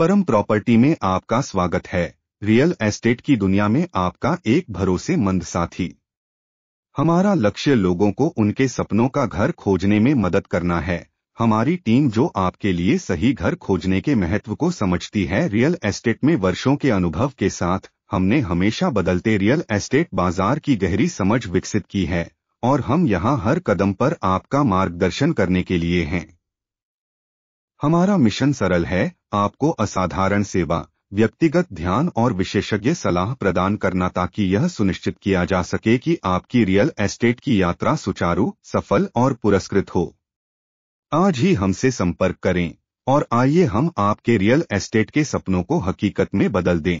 परम प्रॉपर्टी में आपका स्वागत है रियल एस्टेट की दुनिया में आपका एक भरोसेमंद साथी हमारा लक्ष्य लोगों को उनके सपनों का घर खोजने में मदद करना है हमारी टीम जो आपके लिए सही घर खोजने के महत्व को समझती है रियल एस्टेट में वर्षों के अनुभव के साथ हमने हमेशा बदलते रियल एस्टेट बाजार की गहरी समझ विकसित की है और हम यहाँ हर कदम पर आपका मार्गदर्शन करने के लिए हैं हमारा मिशन सरल है आपको असाधारण सेवा व्यक्तिगत ध्यान और विशेषज्ञ सलाह प्रदान करना ताकि यह सुनिश्चित किया जा सके कि आपकी रियल एस्टेट की यात्रा सुचारू सफल और पुरस्कृत हो आज ही हमसे संपर्क करें और आइए हम आपके रियल एस्टेट के सपनों को हकीकत में बदल दें